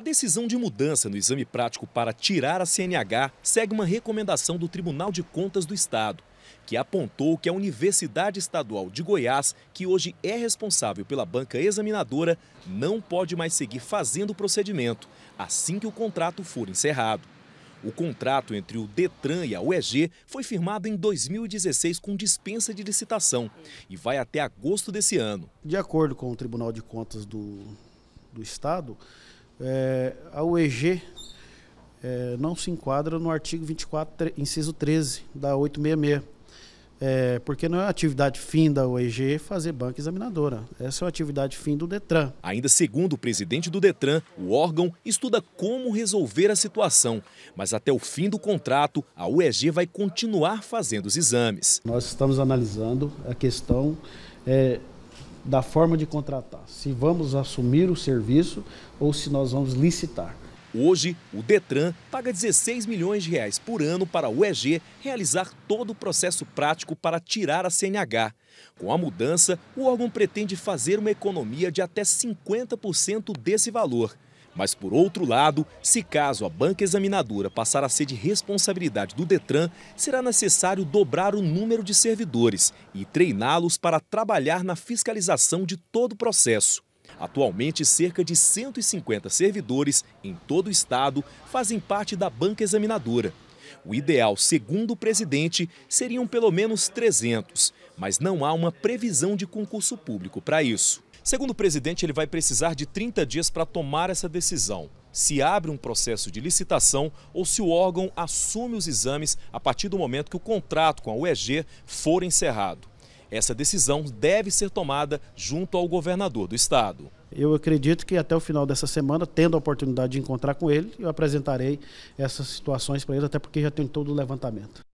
A decisão de mudança no exame prático para tirar a CNH segue uma recomendação do Tribunal de Contas do Estado, que apontou que a Universidade Estadual de Goiás, que hoje é responsável pela banca examinadora, não pode mais seguir fazendo o procedimento assim que o contrato for encerrado. O contrato entre o Detran e a UEG foi firmado em 2016 com dispensa de licitação e vai até agosto desse ano. De acordo com o Tribunal de Contas do, do Estado, é, a UEG é, não se enquadra no artigo 24, inciso 13 da 866. É, porque não é atividade fim da UEG fazer banca examinadora. Essa é uma atividade fim do Detran. Ainda segundo o presidente do Detran, o órgão estuda como resolver a situação. Mas até o fim do contrato, a UEG vai continuar fazendo os exames. Nós estamos analisando a questão é, da forma de contratar, se vamos assumir o serviço ou se nós vamos licitar. Hoje, o Detran paga 16 milhões de reais por ano para o EG realizar todo o processo prático para tirar a CNH. Com a mudança, o órgão pretende fazer uma economia de até 50% desse valor. Mas, por outro lado, se caso a banca examinadora passar a ser de responsabilidade do Detran, será necessário dobrar o número de servidores e treiná-los para trabalhar na fiscalização de todo o processo. Atualmente, cerca de 150 servidores em todo o estado fazem parte da banca examinadora. O ideal, segundo o presidente, seriam pelo menos 300, mas não há uma previsão de concurso público para isso. Segundo o presidente, ele vai precisar de 30 dias para tomar essa decisão. Se abre um processo de licitação ou se o órgão assume os exames a partir do momento que o contrato com a UEG for encerrado. Essa decisão deve ser tomada junto ao governador do estado. Eu acredito que até o final dessa semana, tendo a oportunidade de encontrar com ele, eu apresentarei essas situações para ele, até porque já tem todo o levantamento.